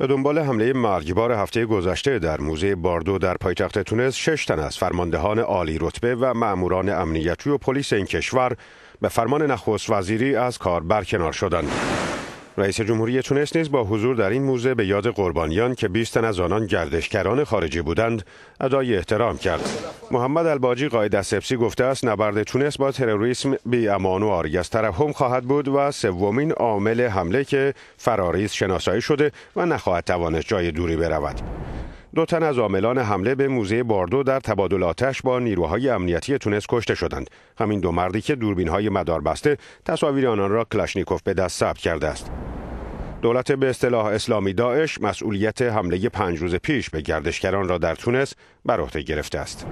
به دنبال حمله مرگبار هفته گذشته در موزه باردو در پایتخت تونس شش تن از فرماندهان عالی رتبه و ماموران امنیتی و پلیس این کشور به فرمان نخست وزیری از کار برکنار شدند. رئیس جمهوری تونس نیز با حضور در این موزه به یاد قربانیان که 20 از آنان گردشگران خارجی بودند ادای احترام کرد محمد الباجی قاید اسپسی گفته است نبرد تونس با تروریسم بی امان و آری از هم خواهد بود و سومین عامل حمله که فراریز شناسایی شده و نخواهد توانست جای دوری برود دو تن از عاملان حمله به موزه باردو در تبادل آتش با نیروهای امنیتی تونس کشته شدند همین دو مردی که دوربین های مدار بسته تصاویر آنان را کلاشنیکوف به دست ثبت کرده است دولت به اصطلاح اسلامی داعش مسئولیت حمله پنج روز پیش به گردشگران را در تونس بر عهده گرفته است.